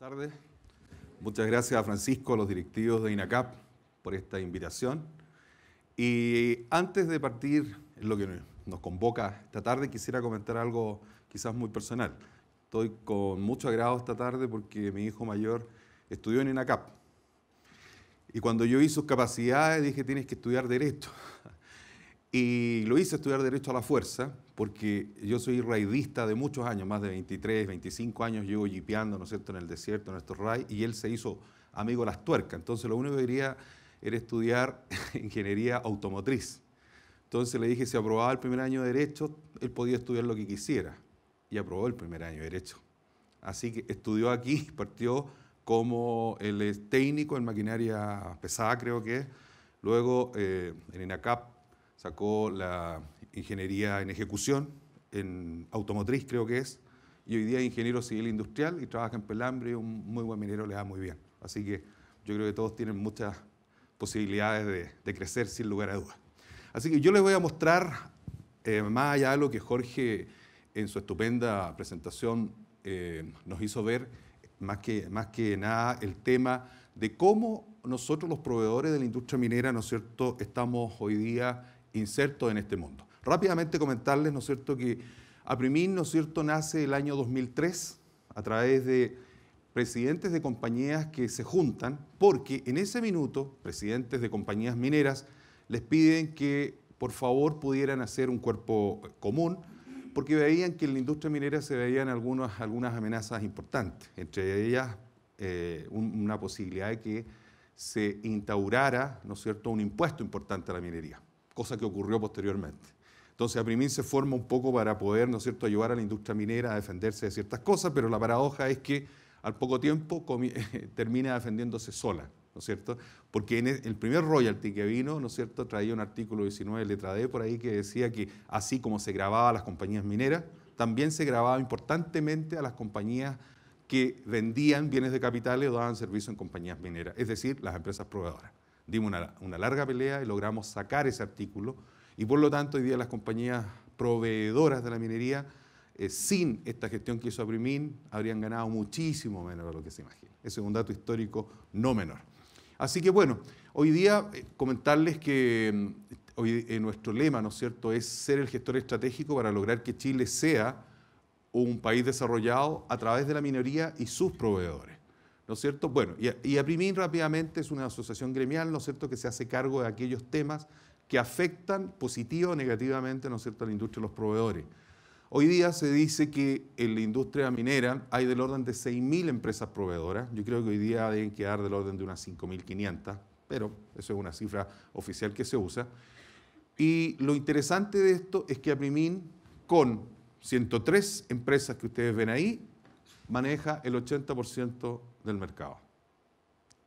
tardes. Muchas gracias a Francisco, a los directivos de INACAP por esta invitación. Y antes de partir en lo que nos convoca esta tarde, quisiera comentar algo quizás muy personal. Estoy con mucho agrado esta tarde porque mi hijo mayor estudió en INACAP. Y cuando yo vi sus capacidades, dije, tienes que estudiar derecho. Y lo hice estudiar Derecho a la Fuerza, porque yo soy raidista de muchos años, más de 23, 25 años, llevo jipeando, ¿no es cierto?, en el desierto, en estos raids, y él se hizo amigo de las tuercas. Entonces lo único que quería era estudiar ingeniería automotriz. Entonces le dije, si aprobaba el primer año de Derecho, él podía estudiar lo que quisiera. Y aprobó el primer año de Derecho. Así que estudió aquí, partió como el técnico en maquinaria pesada, creo que es. Luego eh, en INACAP sacó la ingeniería en ejecución, en automotriz creo que es, y hoy día es ingeniero civil industrial y trabaja en Pelambre un muy buen minero le da muy bien. Así que yo creo que todos tienen muchas posibilidades de, crecer sin lugar a dudas. Así que yo les voy a mostrar, eh, más allá de lo que Jorge en su estupenda presentación eh, nos hizo ver, más que, más que nada el tema de cómo nosotros los proveedores de la industria minera, ¿no es cierto?, estamos hoy día insertos en este mundo. Rápidamente comentarles, ¿no es cierto?, que Aprimín, ¿no es cierto?, nace el año 2003 a través de presidentes de compañías que se juntan porque en ese minuto presidentes de compañías mineras les piden que por favor pudieran hacer un cuerpo común porque veían que en la industria minera se veían algunas, algunas amenazas importantes, entre ellas eh, una posibilidad de que se instaurara ¿no es cierto? un impuesto importante a la minería cosa que ocurrió posteriormente. Entonces, Aprimín se forma un poco para poder, ¿no es cierto?, ayudar a la industria minera a defenderse de ciertas cosas, pero la paradoja es que al poco tiempo termina defendiéndose sola, ¿no es cierto? Porque en e-, el primer royalty que vino, ¿no es cierto?, traía un artículo 19 letra D por ahí que decía que así como se grababa a las compañías mineras, también se grababa importantemente a las compañías que vendían bienes de capitales o daban servicio en compañías mineras, es decir, las empresas proveedoras dimos una, larga pelea y logramos sacar ese artículo. Y por lo tanto, hoy día las compañías proveedoras de la minería, eh, sin esta gestión que hizo Aprimín, habrían ganado muchísimo menos de lo que se imagina. Ese es un dato histórico no menor. Así que bueno, hoy día eh, comentarles que mm, eh, nuestro lema, ¿no es cierto?, es ser el gestor estratégico para lograr que Chile sea un país desarrollado a través de la minería y sus proveedores. ¿no es cierto? Bueno, y, y APRIMIN rápidamente es una asociación gremial, ¿no es cierto?, que se hace cargo de aquellos temas que afectan positivo o negativamente, ¿no es cierto?, a la industria de los proveedores. Hoy día se dice que en la industria minera hay del orden de 6.000 empresas proveedoras. Yo creo que hoy día deben quedar del orden de unas 5.500, pero eso es una cifra oficial que se usa. Y lo interesante de esto es que Aprimin, con 103 empresas que ustedes ven ahí, maneja el 80% del mercado.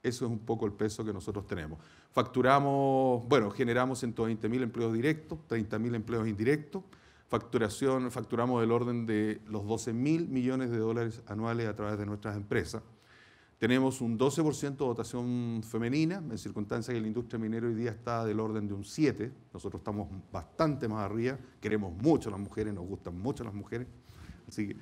Eso es un poco el peso que nosotros tenemos. Facturamos, bueno, generamos 120.000 empleos directos, 30.000 empleos indirectos. Facturación, facturamos del orden de los 12.000 millones de dólares anuales a través de nuestras empresas. Tenemos un 12% de dotación femenina, en circunstancia que la industria minera hoy día está del orden de un 7. Nosotros estamos bastante más arriba, queremos mucho a las mujeres, nos gustan mucho las mujeres. Así que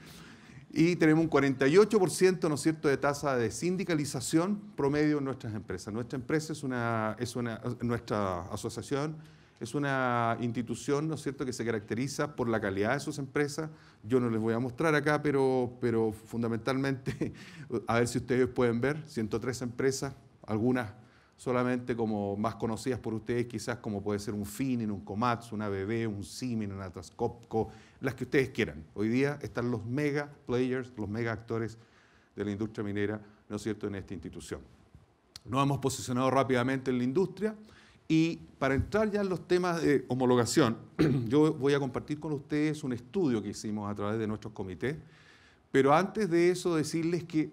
y tenemos un 48% ¿no es cierto? de tasa de sindicalización promedio en nuestras empresas. Nuestra empresa es una, es una nuestra asociación es una institución ¿no es cierto? que se caracteriza por la calidad de sus empresas. Yo no les voy a mostrar acá, pero, pero fundamentalmente, a ver si ustedes pueden ver, 103 empresas, algunas solamente como más conocidas por ustedes, quizás como puede ser un Finin, un Comax, una BB, un Simin, una Trascopco, las que ustedes quieran. Hoy día están los mega players, los mega actores de la industria minera, ¿no es cierto?, en esta institución. Nos hemos posicionado rápidamente en la industria y para entrar ya en los temas de homologación, yo voy a compartir con ustedes un estudio que hicimos a través de nuestros comités, pero antes de eso decirles que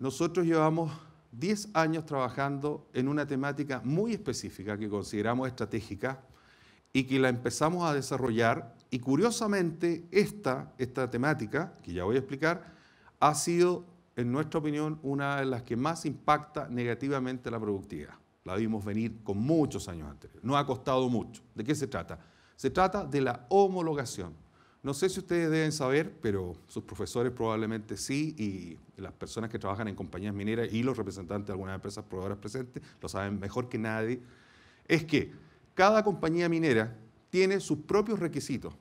nosotros llevamos 10 años trabajando en una temática muy específica que consideramos estratégica y que la empezamos a desarrollar y curiosamente esta, esta temática, que ya voy a explicar, ha sido, en nuestra opinión, una de las que más impacta negativamente la productividad. La vimos venir con muchos años antes. No ha costado mucho. ¿De qué se trata? Se trata de la homologación. No sé si ustedes deben saber, pero sus profesores probablemente sí, y las personas que trabajan en compañías mineras y los representantes de algunas empresas proveedoras presentes lo saben mejor que nadie, es que cada compañía minera tiene sus propios requisitos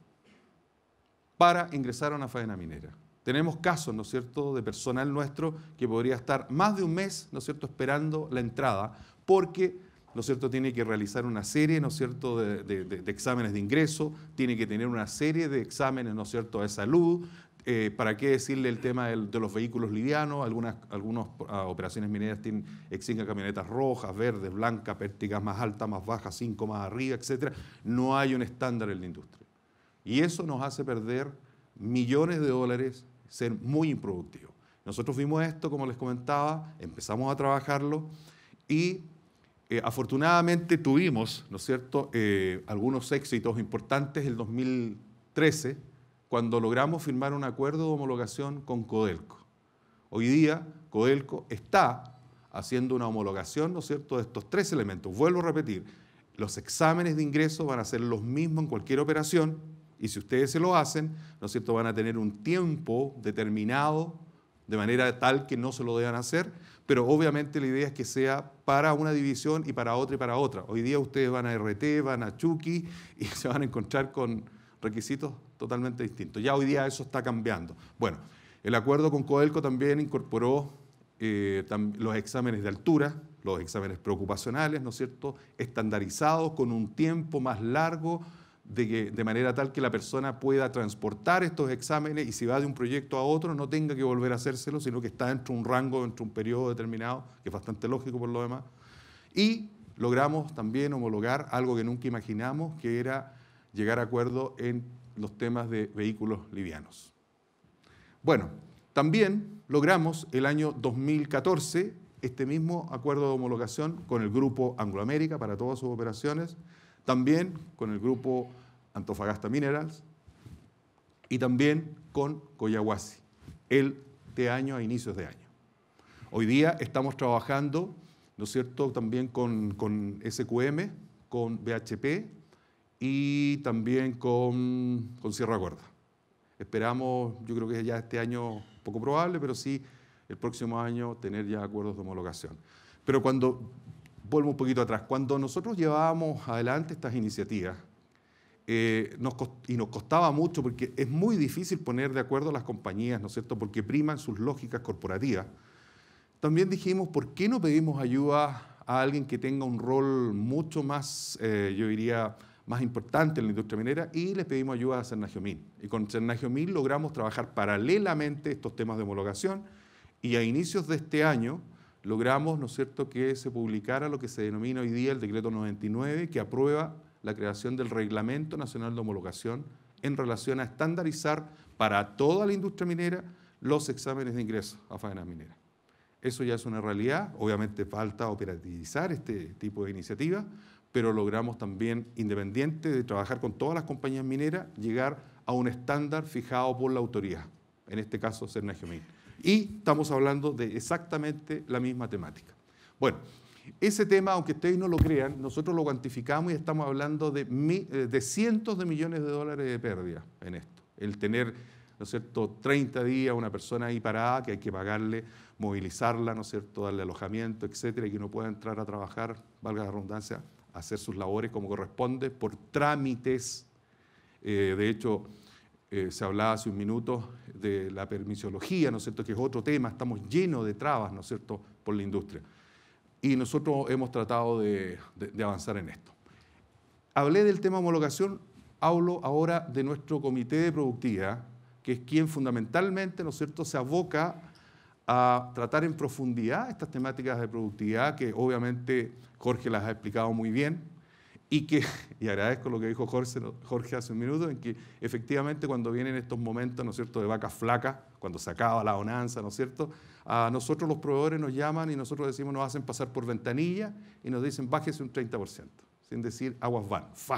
para ingresar a una faena minera. Tenemos casos, ¿no es cierto?, de personal nuestro que podría estar más de un mes, ¿no es cierto?, esperando la entrada porque ¿no es cierto? Tiene que realizar una serie, ¿no es cierto?, de, exámenes de ingreso, tiene que tener una serie de exámenes, ¿no es cierto?, de salud, eh, ¿Para qué decirle el tema de los vehículos livianos? Algunas, ah, operaciones mineras tienen, exigen camionetas rojas, verdes, blancas, pértigas más altas, más bajas, cinco más arriba, etc. No hay un estándar en la industria. Y eso nos hace perder millones de dólares, ser muy improductivos. Nosotros vimos esto, como les comentaba, empezamos a trabajarlo y eh, afortunadamente tuvimos, ¿no es cierto?, eh, algunos éxitos importantes el 2013 cuando logramos firmar un acuerdo de homologación con Codelco. Hoy día Codelco está haciendo una homologación, ¿no cierto?, de estos tres elementos. Vuelvo a repetir, los exámenes de ingreso van a ser los mismos en cualquier operación y si ustedes se lo hacen, ¿no es cierto?, van a tener un tiempo determinado de manera tal que no se lo deban hacer pero obviamente la idea es que sea para una división y para otra y para otra. Hoy día ustedes van a RT, van a Chucky y se van a encontrar con requisitos totalmente distintos. Ya hoy día eso está cambiando. Bueno, el acuerdo con Coelco también incorporó eh, los exámenes de altura, los exámenes preocupacionales, ¿no es cierto?, estandarizados con un tiempo más largo de, de manera tal que la persona pueda transportar estos exámenes y si va de un proyecto a otro no tenga que volver a hacérselo, sino que está dentro de un rango, dentro de un periodo determinado, que es bastante lógico por lo demás. Y logramos también homologar algo que nunca imaginamos, que era llegar a acuerdo en los temas de vehículos livianos. Bueno, también logramos el año 2014 este mismo acuerdo de homologación con el grupo Angloamérica para todas sus operaciones también con el grupo Antofagasta Minerals y también con Coyahuasi, el de año a inicios de año. Hoy día estamos trabajando, ¿no es cierto?, también con, con SQM, con BHP y también con, con Sierra Gorda. Esperamos, yo creo que ya este año poco probable, pero sí el próximo año tener ya acuerdos de homologación. Pero cuando vuelvo un poquito atrás. Cuando nosotros llevábamos adelante estas iniciativas, eh, nos y nos costaba mucho porque es muy difícil poner de acuerdo a las compañías, ¿no es cierto?, porque priman sus lógicas corporativas. También dijimos, ¿por qué no pedimos ayuda a alguien que tenga un rol mucho más, eh, yo diría, más importante en la industria minera? Y le pedimos ayuda a Min? Y con Min logramos trabajar paralelamente estos temas de homologación y a inicios de este año logramos, ¿no es cierto?, que se publicara lo que se denomina hoy día el decreto 99, que aprueba la creación del Reglamento Nacional de Homologación en relación a estandarizar para toda la industria minera los exámenes de ingreso a faenas mineras. Eso ya es una realidad, obviamente falta operativizar este tipo de iniciativas, pero logramos también, independiente de trabajar con todas las compañías mineras, llegar a un estándar fijado por la autoridad, en este caso Cernageomín. Y estamos hablando de exactamente la misma temática. Bueno, ese tema, aunque ustedes no lo crean, nosotros lo cuantificamos y estamos hablando de, eh, cientos de millones de dólares de pérdida en esto. El tener, ¿no es cierto?, 30 días una persona ahí parada que hay que pagarle, movilizarla, ¿no es cierto?, darle alojamiento, etcétera, y que no pueda entrar a trabajar, valga la redundancia, hacer sus labores como corresponde por trámites. Eh, de hecho, eh, se hablaba hace un minuto de la permisología, ¿no es cierto?, que es otro tema, estamos llenos de trabas, ¿no es cierto?, por la industria. Y nosotros hemos tratado de, avanzar en esto. Hablé del tema homologación, hablo ahora de nuestro comité de productividad, que es quien fundamentalmente, ¿no es cierto?, se aboca a tratar en profundidad estas temáticas de productividad, que obviamente Jorge las ha explicado muy bien, y que, y agradezco lo que dijo Jorge, hace un minuto, en que efectivamente cuando vienen estos momentos, ¿no es cierto?, de vacas flacas, cuando se acaba la bonanza, ¿no es cierto?, a nosotros los proveedores nos llaman y nosotros decimos, nos hacen pasar por ventanilla y nos dicen, bájese un 30%, sin decir, aguas van, fa,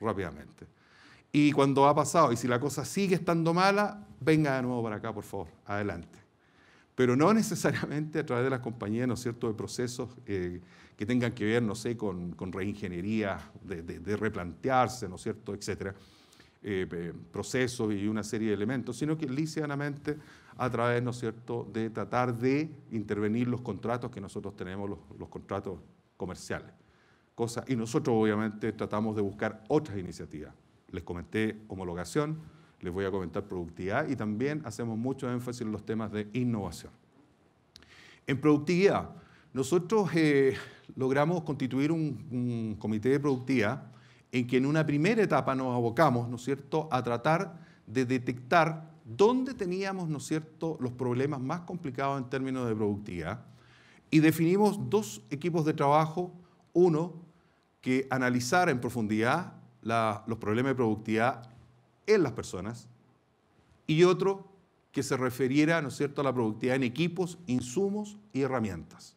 rápidamente. Y cuando ha pasado, y si la cosa sigue estando mala, venga de nuevo para acá, por favor, adelante pero no necesariamente a través de las compañías, ¿no es cierto?, de procesos eh, que tengan que ver, no sé, con, reingeniería, de, replantearse, ¿no es cierto?, etcétera, eh, procesos y una serie de elementos, sino que lisianamente a través, ¿no es cierto?, de tratar de intervenir los contratos que nosotros tenemos, los, contratos comerciales. Cosa, y nosotros obviamente tratamos de buscar otras iniciativas. Les comenté homologación, les voy a comentar productividad y también hacemos mucho énfasis en los temas de innovación. En productividad, nosotros eh, logramos constituir un, comité de productividad en que en una primera etapa nos abocamos, ¿no es cierto?, a tratar de detectar dónde teníamos, ¿no es cierto?, los problemas más complicados en términos de productividad y definimos dos equipos de trabajo, uno que analizara en profundidad los problemas de productividad en las personas, y otro que se referiera ¿no es cierto?, a la productividad en equipos, insumos y herramientas.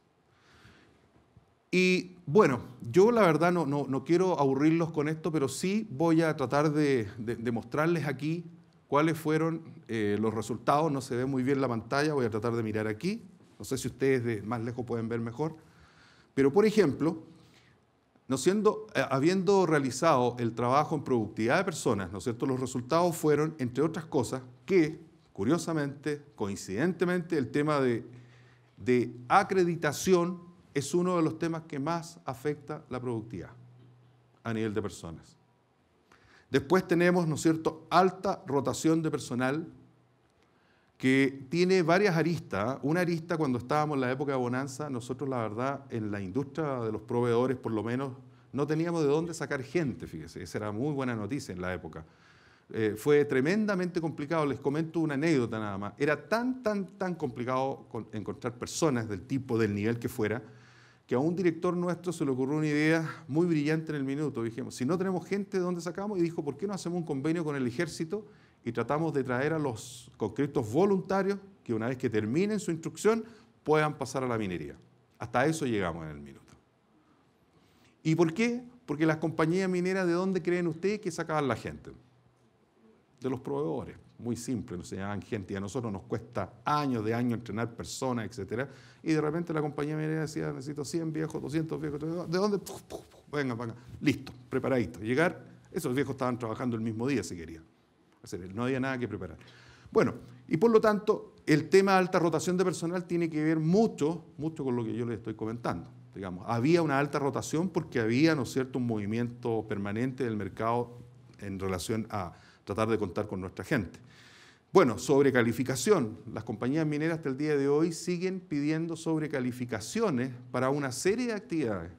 Y bueno, yo la verdad no, no, quiero aburrirlos con esto, pero sí voy a tratar de, mostrarles aquí cuáles fueron eh, los resultados. No se ve muy bien la pantalla, voy a tratar de mirar aquí. No sé si ustedes de más lejos pueden ver mejor. Pero, por ejemplo, eh, habiendo realizado el trabajo en productividad de personas, ¿no cierto? Los resultados fueron, entre otras cosas, que, curiosamente, coincidentemente, el tema de, de acreditación es uno de los temas que más afecta la productividad a nivel de personas. Después tenemos, ¿no es cierto?, alta rotación de personal que tiene varias aristas. Una arista cuando estábamos en la época de bonanza, nosotros la verdad en la industria de los proveedores por lo menos no teníamos de dónde sacar gente, fíjese, esa era muy buena noticia en la época. Eh, fue tremendamente complicado, les comento una anécdota nada más, era tan, tan, tan complicado encontrar personas del tipo, del nivel que fuera, que a un director nuestro se le ocurrió una idea muy brillante en el minuto. Dijimos, si no tenemos gente, ¿de dónde sacamos? Y dijo, ¿por qué no hacemos un convenio con el ejército y tratamos de traer a los concretos voluntarios que una vez que terminen su instrucción puedan pasar a la minería. Hasta eso llegamos en el minuto. ¿Y por qué? Porque las compañías mineras, ¿de dónde creen ustedes que sacaban la gente? De los proveedores. Muy simple, nos llaman gente y a nosotros nos cuesta años de años entrenar personas, etc. Y de repente la compañía minera decía, necesito 100 viejos, 200 viejos, ¿de dónde? venga, venga, listo, preparadito. Llegar, esos viejos estaban trabajando el mismo día si querían. No había nada que preparar. Bueno, y por lo tanto, el tema de alta rotación de personal tiene que ver mucho, mucho con lo que yo les estoy comentando. Digamos, había una alta rotación porque había, ¿no es cierto?, un movimiento permanente del mercado en relación a tratar de contar con nuestra gente. Bueno, sobre calificación Las compañías mineras hasta el día de hoy siguen pidiendo sobrecalificaciones para una serie de actividades.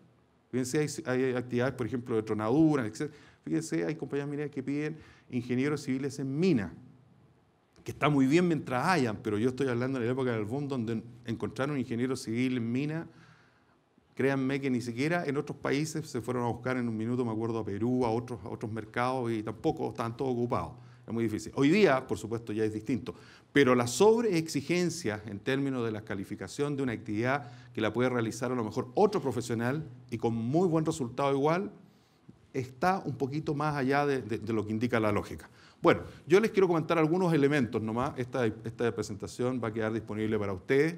Fíjense, hay, hay actividades, por ejemplo, de tronadura, etc. Fíjense, hay compañías mineras que piden ingenieros civiles en mina, que está muy bien mientras hayan, pero yo estoy hablando en la época del boom donde encontraron un ingeniero civil en mina, créanme que ni siquiera en otros países se fueron a buscar en un minuto, me acuerdo, a Perú, a otros, otros mercados y tampoco están todos ocupados. Es muy difícil. Hoy día, por supuesto, ya es distinto, pero la sobreexigencia en términos de la calificación de una actividad que la puede realizar a lo mejor otro profesional y con muy buen resultado igual, está un poquito más allá de, lo que indica la lógica. Bueno, yo les quiero comentar algunos elementos nomás. Esta, esta presentación va a quedar disponible para ustedes.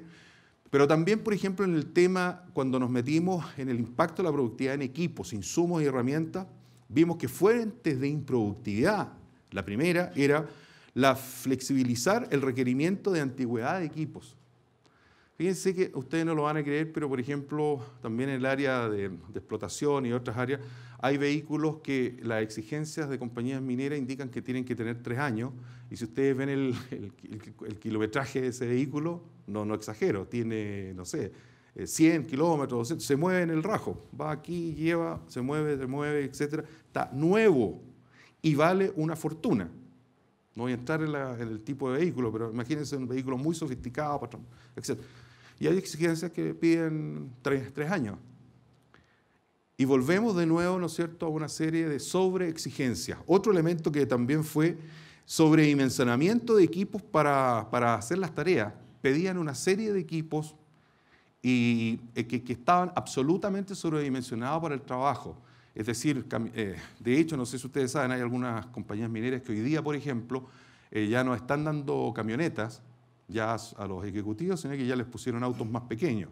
Pero también, por ejemplo, en el tema, cuando nos metimos en el impacto de la productividad en equipos, insumos y herramientas, vimos que fuentes de improductividad, la primera era la flexibilizar el requerimiento de antigüedad de equipos. Fíjense que ustedes no lo van a creer, pero por ejemplo, también en el área de, explotación y otras áreas, hay vehículos que las exigencias de compañías mineras indican que tienen que tener tres años. Y si ustedes ven el, kilometraje de ese vehículo, no, exagero, tiene, no sé, 100 eh, kilómetros, se mueve en el rajo. Va aquí, lleva, se mueve, se mueve, etc. Está nuevo y vale una fortuna. No voy a entrar en, en el tipo de vehículo, pero imagínense un vehículo muy sofisticado, etc. Y hay exigencias que piden tres, años. Y volvemos de nuevo, ¿no es cierto?, a una serie de sobreexigencias. Otro elemento que también fue sobredimensionamiento de equipos para, hacer las tareas. Pedían una serie de equipos y, eh, que, que estaban absolutamente sobredimensionados para el trabajo. Es decir, eh, de hecho, no sé si ustedes saben, hay algunas compañías mineras que hoy día, por ejemplo, eh, ya no están dando camionetas, ya a los ejecutivos, sino que ya les pusieron autos más pequeños,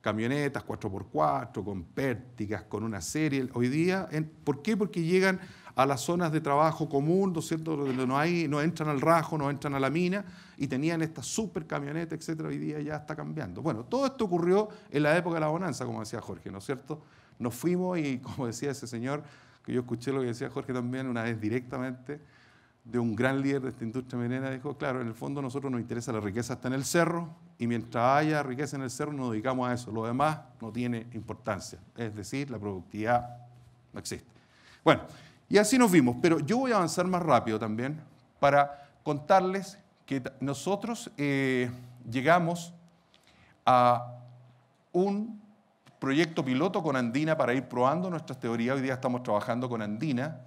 camionetas 4x4, con pérticas con una serie. Hoy día, ¿por qué? Porque llegan a las zonas de trabajo común, ¿no es cierto?, donde no, hay, no entran al rajo, no entran a la mina, y tenían esta super camioneta, etcétera, hoy día ya está cambiando. Bueno, todo esto ocurrió en la época de la bonanza, como decía Jorge, ¿no es cierto? Nos fuimos y, como decía ese señor, que yo escuché lo que decía Jorge también una vez directamente, de un gran líder de esta industria minera, dijo, claro, en el fondo a nosotros nos interesa la riqueza está en el cerro y mientras haya riqueza en el cerro nos dedicamos a eso, lo demás no tiene importancia, es decir, la productividad no existe. Bueno, y así nos vimos, pero yo voy a avanzar más rápido también para contarles que nosotros eh, llegamos a un proyecto piloto con Andina para ir probando nuestras teorías. Hoy día estamos trabajando con Andina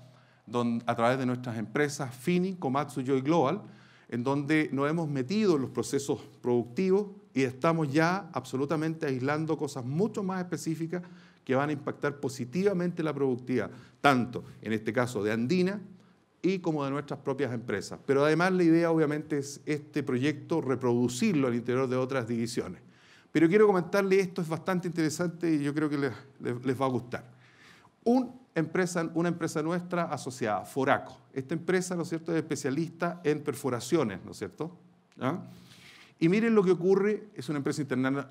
a través de nuestras empresas Fini, Komatsu, Joy Global, en donde nos hemos metido en los procesos productivos y estamos ya absolutamente aislando cosas mucho más específicas que van a impactar positivamente la productividad, tanto en este caso de Andina y como de nuestras propias empresas. Pero además la idea obviamente es este proyecto reproducirlo al interior de otras divisiones. Pero quiero comentarle esto, es bastante interesante y yo creo que les, va a gustar. Un empresa, una empresa nuestra asociada, Foraco. Esta empresa, ¿no es cierto?, es especialista en perforaciones, ¿no es cierto? Y miren lo que ocurre, es una empresa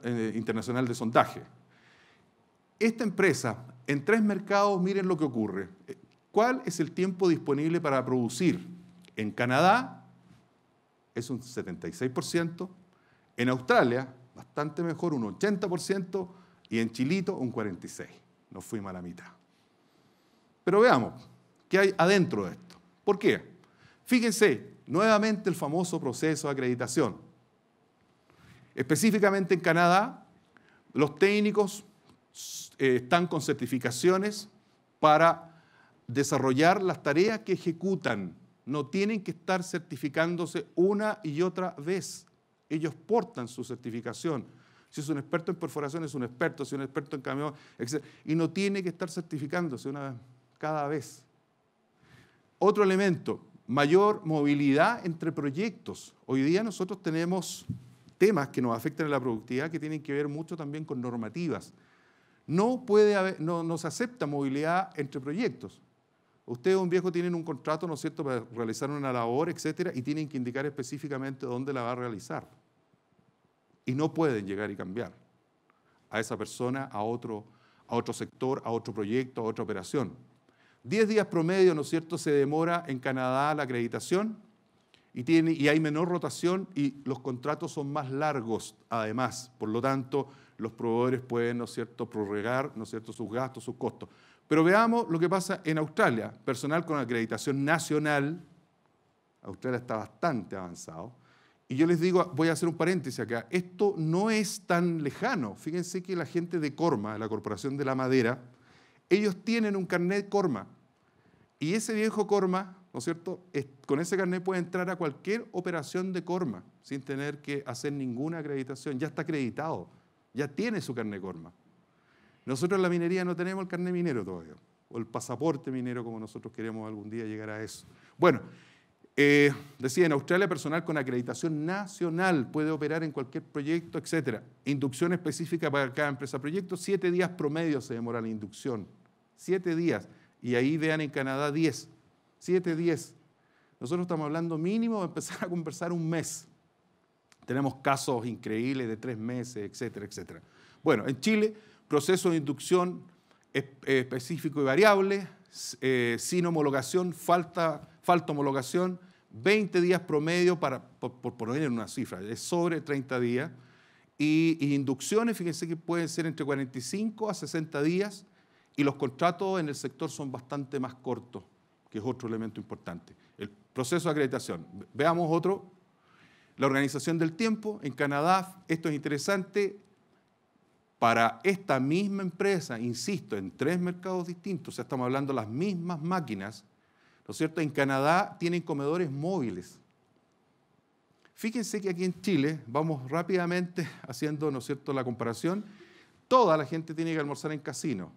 eh, internacional de sondaje. Esta empresa, en tres mercados, miren lo que ocurre. Eh, ¿Cuál es el tiempo disponible para producir? En Canadá es un 76%, en Australia, bastante mejor, un 80%, y en Chilito un 46%. no fuimos a la mitad. Pero veamos, ¿qué hay adentro de esto? ¿Por qué? Fíjense, nuevamente el famoso proceso de acreditación. Específicamente en Canadá, los técnicos eh, están con certificaciones para desarrollar las tareas que ejecutan. No tienen que estar certificándose una y otra vez. Ellos portan su certificación. Si es un experto en perforación, es un experto. Si es un experto en camión, etc. Y no tiene que estar certificándose una vez cada vez. Otro elemento, mayor movilidad entre proyectos. Hoy día nosotros tenemos temas que nos afectan a la productividad que tienen que ver mucho también con normativas. No, puede haber, no, se acepta movilidad entre proyectos. Ustedes, un viejo, tienen un contrato, ¿no es cierto?, para realizar una labor, etcétera, y tienen que indicar específicamente dónde la va a realizar. Y no pueden llegar y cambiar a esa persona, a otro, a otro sector, a otro proyecto, a otra operación. 10 días promedio, ¿no es cierto?, se demora en Canadá la acreditación y, tiene, y hay menor rotación y los contratos son más largos, además. Por lo tanto, los proveedores pueden, ¿no es cierto?, prorregar, ¿no es cierto?, sus gastos, sus costos. Pero veamos lo que pasa en Australia. Personal con acreditación nacional, Australia está bastante avanzado. Y yo les digo, voy a hacer un paréntesis acá, esto no es tan lejano. Fíjense que la gente de Corma, la Corporación de la Madera, ellos tienen un carnet Corma. Y ese viejo Corma, ¿no es cierto? Con ese carnet puede entrar a cualquier operación de Corma sin tener que hacer ninguna acreditación. Ya está acreditado, ya tiene su carnet Corma. Nosotros en la minería no tenemos el carnet minero todavía, o el pasaporte minero como nosotros queremos algún día llegar a eso. Bueno, eh, decía, en Australia personal con acreditación nacional puede operar en cualquier proyecto, etc. Inducción específica para cada empresa proyecto, siete días promedio se demora la inducción. Siete días. Y ahí vean en Canadá 10, 7, 10. Nosotros estamos hablando mínimo de empezar a conversar un mes. Tenemos casos increíbles de tres meses, etcétera, etcétera. Bueno, en Chile, proceso de inducción específico y variable, eh, sin homologación, falta, falta homologación, 20 días promedio para, por, poner en una cifra, es sobre 30 días. Y, y, inducciones, fíjense que pueden ser entre 45 a 60 días y los contratos en el sector son bastante más cortos, que es otro elemento importante. El proceso de acreditación. Veamos otro. La organización del tiempo en Canadá, esto es interesante, para esta misma empresa, insisto, en tres mercados distintos, o sea, estamos hablando de las mismas máquinas, ¿no es cierto? En Canadá tienen comedores móviles. Fíjense que aquí en Chile, vamos rápidamente haciendo, ¿no es cierto?, la comparación, toda la gente tiene que almorzar en casino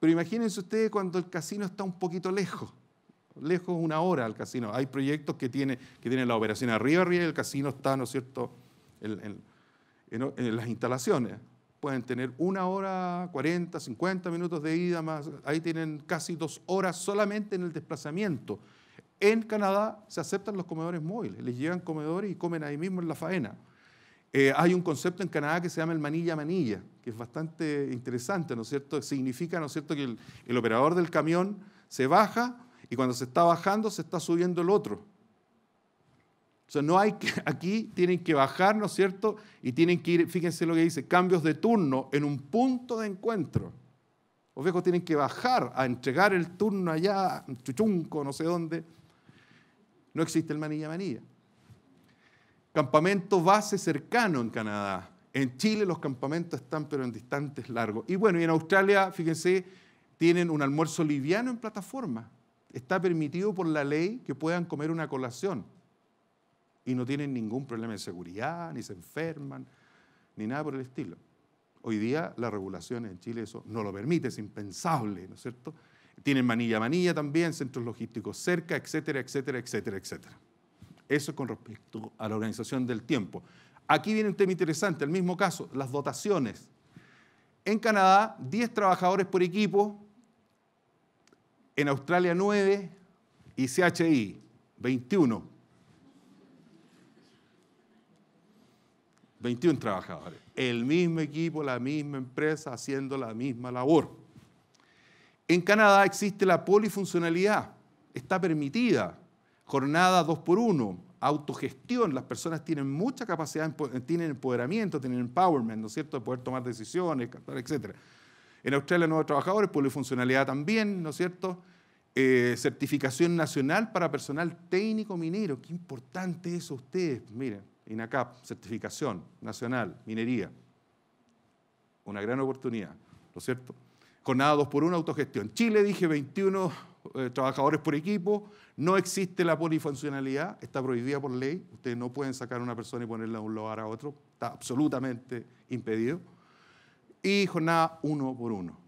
pero imagínense ustedes cuando el casino está un poquito lejos, lejos una hora al casino. Hay proyectos que tienen, que tienen la operación arriba, arriba y el casino está, ¿no es cierto?, en, las instalaciones. Pueden tener una hora, 40, 50 minutos de ida más. Ahí tienen casi dos horas solamente en el desplazamiento. En Canadá se aceptan los comedores móviles, les llevan comedores y comen ahí mismo en la faena. Eh, hay un concepto en Canadá que se llama el manilla-manilla, que es bastante interesante, ¿no es cierto? Significa, ¿no es cierto?, que el, operador del camión se baja y cuando se está bajando se está subiendo el otro. O sea, no hay que, aquí tienen que bajar, ¿no es cierto? Y tienen que ir, fíjense lo que dice, cambios de turno en un punto de encuentro. Los viejos tienen que bajar a entregar el turno allá, Chuchunco, no sé dónde. No existe el manilla-manilla campamento base cercano en Canadá. En Chile los campamentos están pero en distantes largos. Y bueno, y en Australia, fíjense, tienen un almuerzo liviano en plataforma. Está permitido por la ley que puedan comer una colación. Y no tienen ningún problema de seguridad, ni se enferman, ni nada por el estilo. Hoy día la regulación en Chile eso no lo permite, es impensable, ¿no es cierto? Tienen manilla a manilla también, centros logísticos cerca, etcétera, etcétera, etcétera, etcétera. Eso con respecto a la organización del tiempo. Aquí viene un tema interesante, el mismo caso, las dotaciones. En Canadá, 10 trabajadores por equipo, en Australia 9 y CHI 21. 21 trabajadores. El mismo equipo, la misma empresa haciendo la misma labor. En Canadá existe la polifuncionalidad, está permitida jornada dos por uno, autogestión, las personas tienen mucha capacidad, tienen empoderamiento, tienen empowerment, ¿no es cierto?, de poder tomar decisiones, etc. En Australia nuevos trabajadores, polifuncionalidad también, ¿no es cierto? Eh, certificación nacional para personal técnico minero, qué importante eso ustedes, miren, INACAP, certificación nacional, minería, una gran oportunidad, ¿no es cierto? Jornada 2 por 1 autogestión. Chile, dije, 21 eh, trabajadores por equipo, no existe la polifuncionalidad, está prohibida por ley, ustedes no pueden sacar a una persona y ponerla de un lugar a otro, está absolutamente impedido, y jornada uno por uno.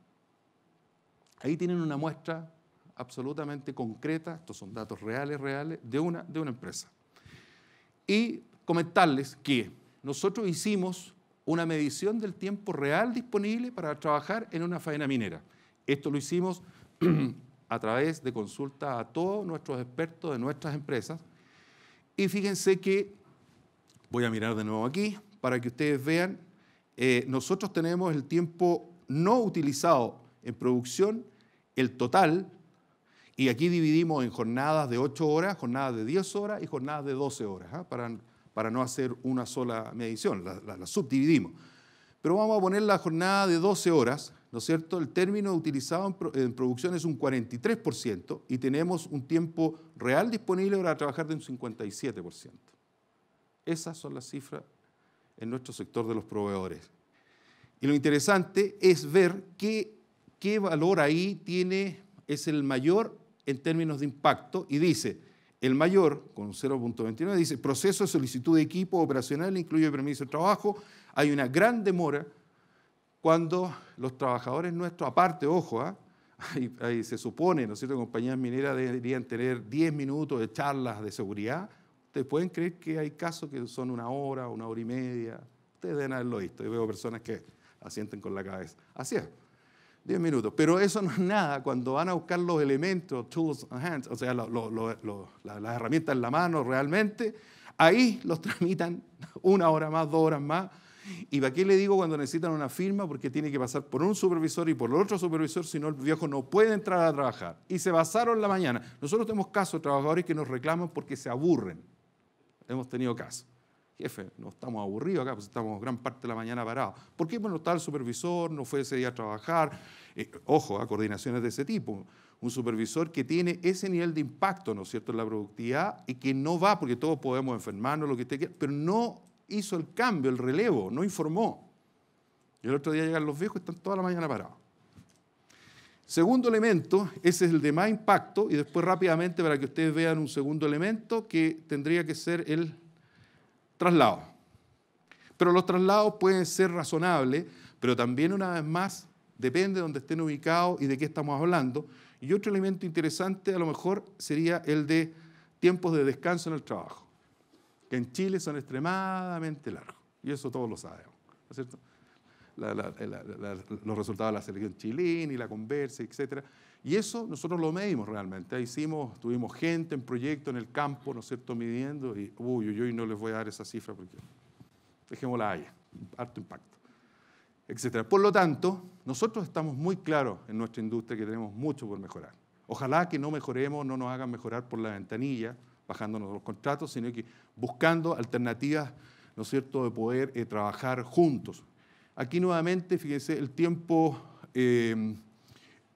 Ahí tienen una muestra absolutamente concreta, estos son datos reales, reales, de una, de una empresa. Y comentarles que nosotros hicimos una medición del tiempo real disponible para trabajar en una faena minera. Esto lo hicimos a través de consulta a todos nuestros expertos de nuestras empresas. Y fíjense que, voy a mirar de nuevo aquí para que ustedes vean, eh, nosotros tenemos el tiempo no utilizado en producción, el total, y aquí dividimos en jornadas de 8 horas, jornadas de 10 horas y jornadas de 12 horas, ¿ah? para, para, no hacer una sola medición, la, la subdividimos. Pero vamos a poner la jornada de 12 horas ¿no es cierto? El término utilizado en, producción es un 43% y tenemos un tiempo real disponible para trabajar de un 57%. Esas son las cifras en nuestro sector de los proveedores. Y lo interesante es ver qué, qué valor ahí tiene, es el mayor en términos de impacto y dice, el mayor, con 0.29, dice, proceso de solicitud de equipo operacional incluye permiso de trabajo, hay una gran demora, cuando los trabajadores nuestros, aparte, ojo, ¿ah? ahí, se supone, ¿no es cierto?, compañías mineras deberían tener 10 minutos de charlas de seguridad. Ustedes pueden creer que hay casos que son una hora, una hora y media. Ustedes deben haberlo visto. Yo veo personas que asienten con la cabeza. Así es. 10 minutos. Pero eso no es nada cuando van a buscar los elementos, tools and hands, o sea, las herramientas en la mano realmente, ahí los tramitan una hora más, dos horas más, ¿Y para qué le digo cuando necesitan una firma? Porque tiene que pasar por un supervisor y por el otro supervisor, si no el viejo no puede entrar a trabajar. Y se basaron la mañana. Nosotros tenemos casos de trabajadores que nos reclaman porque se aburren. Hemos tenido casos. Jefe, no estamos aburridos acá, pues estamos gran parte de la mañana parados. ¿Por qué? no está el supervisor, no fue ese día a trabajar. Eh, ojo, a coordinaciones de ese tipo un supervisor que tiene ese nivel de impacto, ¿no es cierto?, en la productividad y que no va, porque todos podemos enfermarnos, lo que usted quiera, pero no hizo el cambio, el relevo, no informó. Y el otro día llegan los viejos y están toda la mañana parados. Segundo elemento, ese es el de más impacto, y después rápidamente para que ustedes vean un segundo elemento que tendría que ser el traslado. Pero los traslados pueden ser razonables, pero también una vez más depende de dónde estén ubicados y de qué estamos hablando. Y otro elemento interesante a lo mejor sería el de tiempos de descanso en el trabajo que en Chile son extremadamente largos. Y eso todos lo sabemos, ¿no es cierto? Eh, los resultados de la selección chilena y la conversa, etc. Y eso nosotros lo medimos realmente. Ahí hicimos, tuvimos gente en proyecto en el campo, ¿no es cierto?, midiendo. Y, uy, yo no les voy a dar esa cifra porque dejémosla allá. Harto impacto, etcétera. Por lo tanto, nosotros estamos muy claros en nuestra industria que tenemos mucho por mejorar. Ojalá que no mejoremos, no nos hagan mejorar por la ventanilla, bajándonos los contratos, sino que buscando alternativas, ¿no es cierto?, de poder eh, trabajar juntos. Aquí nuevamente, fíjense, el tiempo em,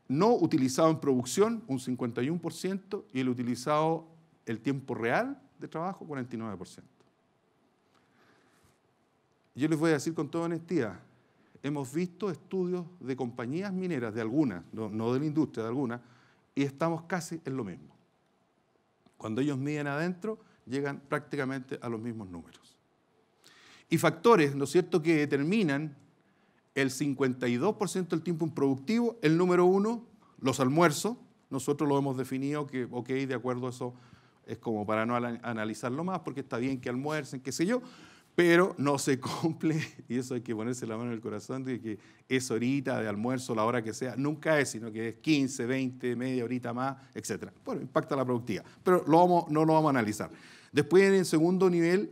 no utilizado en producción, un 51%, y el utilizado, el tiempo real de trabajo, 49%. Yo les voy a decir con toda honestidad, hemos visto estudios de compañías mineras, de algunas, no de la industria, de algunas, y estamos casi en lo mismo. Cuando ellos miden adentro, llegan prácticamente a los mismos números. Y factores, ¿no es cierto?, que determinan el 52% del tiempo improductivo. El número uno, los almuerzos. Nosotros lo hemos definido que, ok, de acuerdo a eso, es como para no analizarlo más, porque está bien que almuercen, qué sé yo pero no se cumple, y eso hay que ponerse la mano en el corazón, de que es horita de almuerzo, la hora que sea, nunca es, sino que es 15, 20, media horita más, etc. Bueno, impacta la productividad, pero lo no lo vamos a analizar. Después, en el segundo nivel,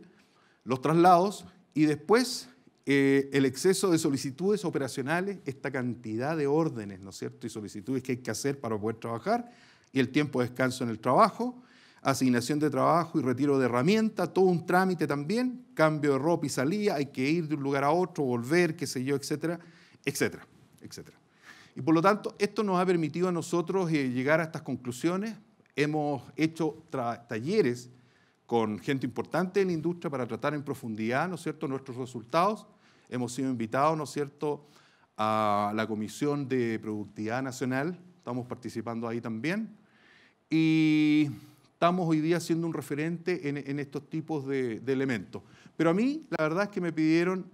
los traslados, y después eh, el exceso de solicitudes operacionales, esta cantidad de órdenes, ¿no es cierto?, y solicitudes que hay que hacer para poder trabajar, y el tiempo de descanso en el trabajo, asignación de trabajo y retiro de herramientas, todo un trámite también, cambio de ropa y salida, hay que ir de un lugar a otro, volver, qué sé yo, etcétera, etcétera, etcétera. Y por lo tanto, esto nos ha permitido a nosotros eh, llegar a estas conclusiones. Hemos hecho talleres con gente importante en la industria para tratar en profundidad, ¿no es cierto?, nuestros resultados. Hemos sido invitados, ¿no es cierto?, a la Comisión de Productividad Nacional. Estamos participando ahí también. Y estamos hoy día siendo un referente en, estos tipos de, elementos. Pero a mí, la verdad es que me pidieron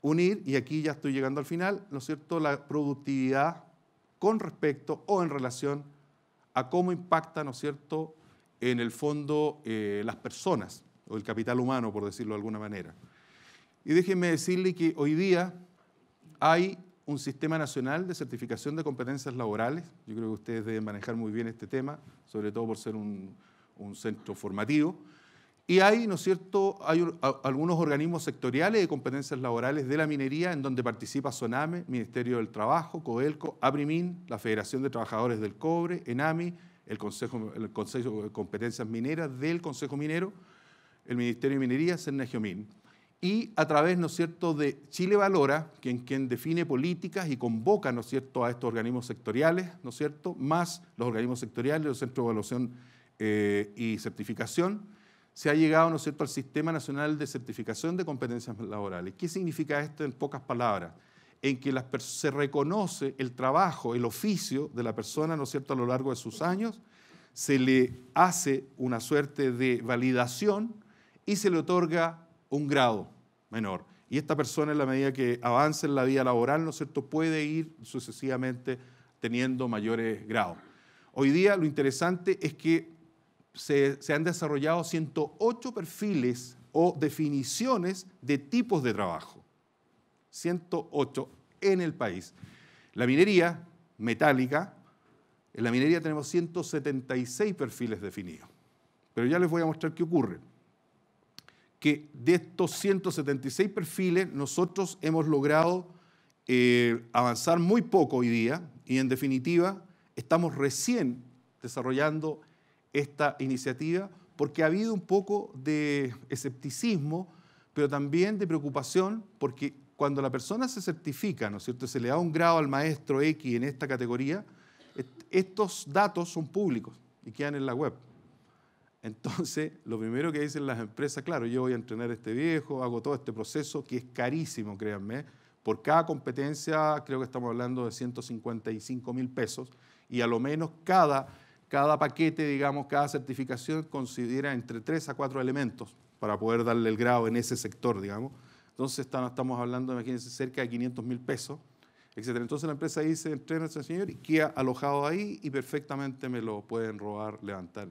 unir, y aquí ya estoy llegando al final, ¿no es cierto?, la productividad con respecto o en relación a cómo impacta, ¿no es cierto?, en el fondo eh, las personas o el capital humano, por decirlo de alguna manera. Y déjenme decirle que hoy día hay un sistema nacional de certificación de competencias laborales. Yo creo que ustedes deben manejar muy bien este tema, sobre todo por ser un, centro formativo. Y hay, ¿no es cierto?, hay algunos organismos sectoriales de competencias laborales de la minería en donde participa SONAME, Ministerio del Trabajo, COELCO, APRIMIN, la Federación de Trabajadores del Cobre, ENAMI, el Consejo, el Consejo de Competencias Mineras del Consejo Minero, el Ministerio de Minería, CERNEGIOMIN y a través, ¿no es cierto?, de Chile Valora, quien, quien define políticas y convoca, ¿no es cierto?, a estos organismos sectoriales, ¿no es cierto?, más los organismos sectoriales, los centros de evaluación eh, y certificación, se ha llegado, ¿no es cierto?, al Sistema Nacional de Certificación de Competencias Laborales. ¿Qué significa esto en pocas palabras? En que se reconoce el trabajo, el oficio de la persona, ¿no es cierto?, a lo largo de sus años, se le hace una suerte de validación y se le otorga un grado menor. Y esta persona, en la medida que avance en la vida laboral, ¿no es cierto?, puede ir sucesivamente teniendo mayores grados. Hoy día lo interesante es que se, se han desarrollado 108 perfiles o definiciones de tipos de trabajo. 108 en el país. La minería metálica, en la minería tenemos 176 perfiles definidos. Pero ya les voy a mostrar qué ocurre que de estos 176 perfiles nosotros hemos logrado eh, avanzar muy poco hoy día y en definitiva estamos recién desarrollando esta iniciativa porque ha habido un poco de escepticismo, pero también de preocupación porque cuando la persona se certifica, ¿no es cierto?, se le da un grado al maestro X en esta categoría, estos datos son públicos y quedan en la web. Entonces, lo primero que dicen las empresas, claro, yo voy a entrenar a este viejo, hago todo este proceso que es carísimo, créanme. Por cada competencia, creo que estamos hablando de 155 mil pesos, y a lo menos cada, paquete, digamos, cada certificación considera entre tres a cuatro elementos para poder darle el grado en ese sector, digamos. Entonces, estamos hablando, imagínense, cerca de 500 mil pesos, etc. Entonces, la empresa dice, entrena a ese señor y queda alojado ahí y perfectamente me lo pueden robar, levantar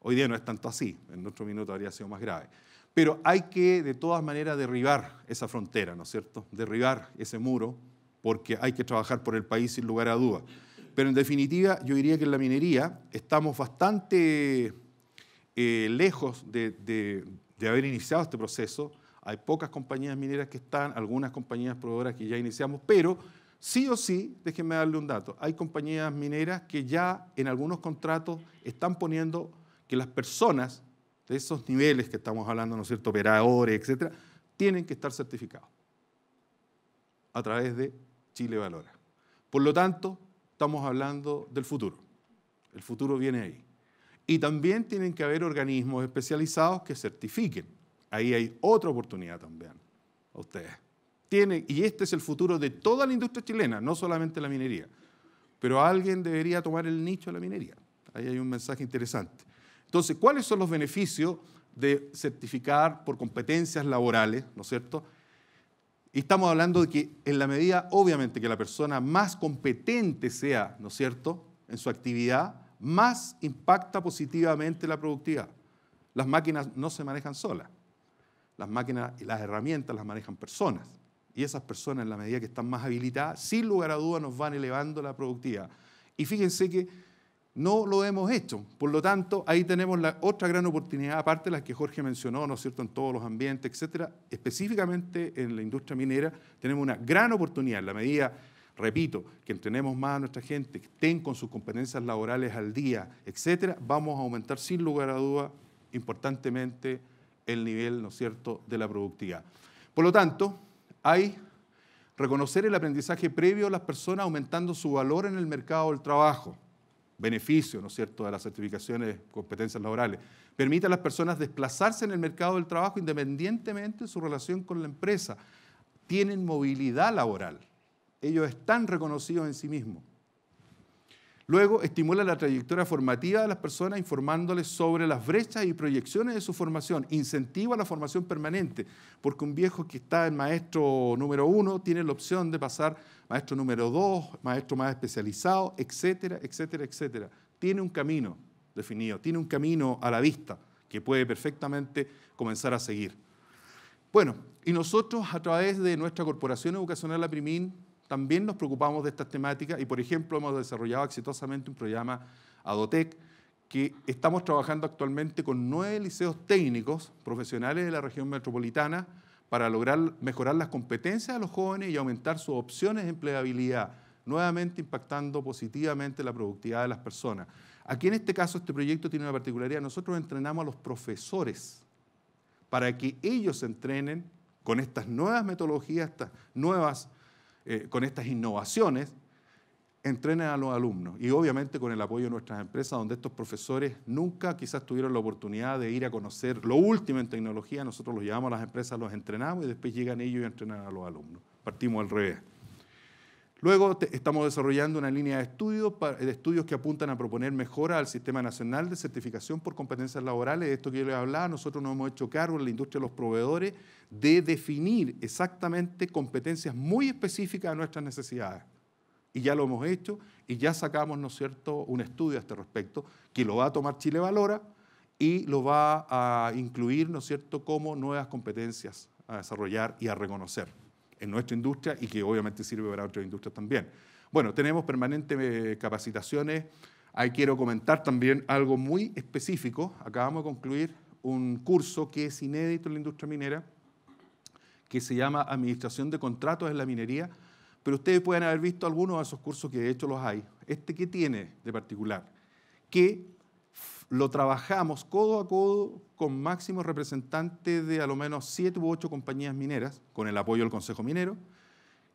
Hoy día no es tanto así, en otro minuto habría sido más grave. Pero hay que de todas maneras derribar esa frontera, ¿no es cierto? Derribar ese muro, porque hay que trabajar por el país sin lugar a dudas. Pero en definitiva, yo diría que en la minería estamos bastante eh, lejos de, de haber iniciado este proceso. Hay pocas compañías mineras que están, algunas compañías proveedoras que ya iniciamos, pero Sí o sí, déjenme darle un dato, hay compañías mineras que ya en algunos contratos están poniendo que las personas de esos niveles que estamos hablando, ¿no cierto?, operadores, etcétera, tienen que estar certificados a través de Chile Valora. Por lo tanto, estamos hablando del futuro. El futuro viene ahí. Y también tienen que haber organismos especializados que certifiquen. Ahí hay otra oportunidad también a ustedes. y este es el futuro de toda la industria chilena, no solamente la minería. Pero alguien debería tomar el nicho de la minería. Ahí hay un mensaje interesante. Entonces, ¿cuáles son los beneficios de certificar por competencias laborales, ¿no es cierto? Y estamos hablando de que en la medida, obviamente, que la persona más competente sea, ¿no es cierto?, en su actividad, más impacta positivamente la productividad. Las máquinas no se manejan solas. Las máquinas y las herramientas las manejan personas. Y esas personas, en la medida que están más habilitadas, sin lugar a dudas, nos van elevando la productividad. Y fíjense que no lo hemos hecho. Por lo tanto, ahí tenemos la otra gran oportunidad, aparte de las que Jorge mencionó, ¿no es cierto?, en todos los ambientes, etcétera. Específicamente en la industria minera, tenemos una gran oportunidad en la medida, repito, que entrenemos más a nuestra gente, que estén con sus competencias laborales al día, etcétera, vamos a aumentar sin lugar a duda importantemente el nivel, ¿no es cierto?, de la productividad. Por lo tanto, hay reconocer el aprendizaje previo a las personas aumentando su valor en el mercado del trabajo beneficio, ¿no es cierto?, de las certificaciones, competencias laborales. Permite a las personas desplazarse en el mercado del trabajo independientemente de su relación con la empresa. Tienen movilidad laboral. Ellos están reconocidos en sí mismos. Luego, estimula la trayectoria formativa de las personas informándoles sobre las brechas y proyecciones de su formación. Incentiva la formación permanente, porque un viejo que está en maestro número uno tiene la opción de pasar maestro número dos, maestro más especializado, etcétera, etcétera, etcétera. Tiene un camino definido, tiene un camino a la vista que puede perfectamente comenzar a seguir. Bueno, y nosotros a través de nuestra Corporación Educacional La también nos preocupamos de estas temáticas y, por ejemplo, hemos desarrollado exitosamente un programa ADOTEC que estamos trabajando actualmente con nueve liceos técnicos profesionales de la región metropolitana para lograr mejorar las competencias de los jóvenes y aumentar sus opciones de empleabilidad, nuevamente impactando positivamente la productividad de las personas. Aquí en este caso este proyecto tiene una particularidad, nosotros entrenamos a los profesores para que ellos se entrenen con estas nuevas metodologías, estas nuevas eh, con estas innovaciones, entrenen a los alumnos y obviamente con el apoyo de nuestras empresas, donde estos profesores nunca quizás tuvieron la oportunidad de ir a conocer lo último en tecnología, nosotros los llevamos a las empresas, los entrenamos y después llegan ellos y entrenan a los alumnos. Partimos al revés. Luego estamos desarrollando una línea de estudios, estudios que apuntan a proponer mejora al Sistema Nacional de Certificación por Competencias Laborales. De esto que yo les hablaba, nosotros nos hemos hecho cargo en la industria de los proveedores de definir exactamente competencias muy específicas a nuestras necesidades. Y ya lo hemos hecho y ya sacamos, ¿no cierto?, un estudio a este respecto que lo va a tomar Chile Valora y lo va a incluir, ¿no cierto?, como nuevas competencias a desarrollar y a reconocer en nuestra industria y que obviamente sirve para otras industrias también. Bueno, tenemos permanentes eh, capacitaciones. Ahí quiero comentar también algo muy específico. Acabamos de concluir un curso que es inédito en la industria minera, que se llama Administración de Contratos en la Minería, pero ustedes pueden haber visto algunos de esos cursos que de hecho los hay. ¿Este qué tiene de particular? Que lo trabajamos codo a codo con máximos representantes de a lo menos siete u ocho compañías mineras, con el apoyo del Consejo Minero,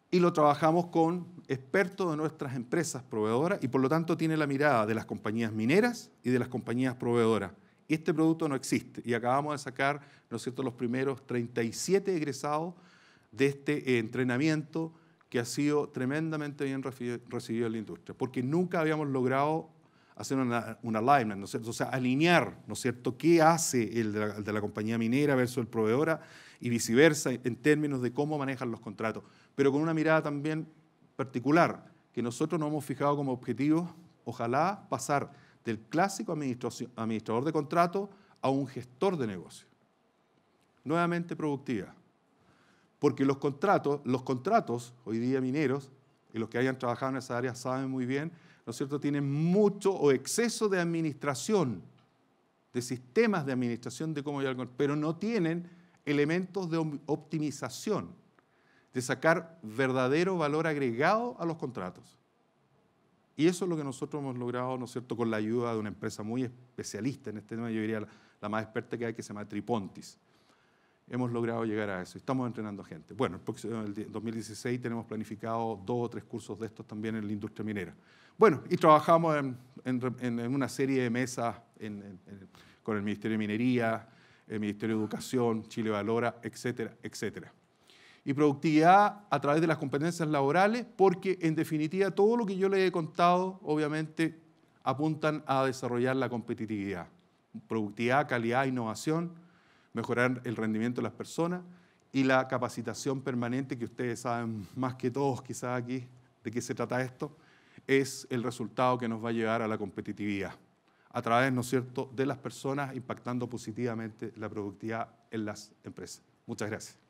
y lo trabajamos con expertos de nuestras empresas proveedoras y por lo tanto tiene la mirada de las compañías mineras y de las compañías proveedoras. Este producto no existe y acabamos de sacar ¿no es cierto? los primeros 37 egresados de este eh, entrenamiento que ha sido tremendamente bien recibido en la industria, porque nunca habíamos logrado hacer una, un alignment, ¿no O sea, alinear, ¿no es cierto?, qué hace el de, la, compañía minera versus el proveedora y viceversa en términos de cómo manejan los contratos, pero con una mirada también particular, que nosotros nos hemos fijado como objetivo, ojalá pasar del clásico administrador de contrato a un gestor de negocio. Nuevamente productiva. Porque los contratos, los contratos hoy día mineros, y los que hayan trabajado en esa área saben muy bien, cierto?, tienen mucho o exceso de administración, de sistemas de administración de cómo pero no tienen elementos de optimización, de sacar verdadero valor agregado a los contratos. Y eso es lo que nosotros hemos logrado, ¿no es cierto?, con la ayuda de una empresa muy especialista en este tema, yo diría la más experta que hay, que se llama Tripontis hemos logrado llegar a eso. Estamos entrenando gente. Bueno, el el 2016 tenemos planificado dos o tres cursos de estos también en la industria minera. Bueno, y trabajamos en, una serie de mesas con el Ministerio de Minería, el Ministerio de Educación, Chile Valora, etcétera, etcétera. Y productividad a través de las competencias laborales, porque en definitiva todo lo que yo les he contado, obviamente, apuntan a desarrollar la competitividad. Productividad, calidad, innovación, mejorar el rendimiento de las personas y la capacitación permanente, que ustedes saben más que todos quizás aquí de qué se trata esto, es el resultado que nos va a llevar a la competitividad, a través, ¿no es cierto?, de las personas impactando positivamente la productividad en las empresas. Muchas gracias.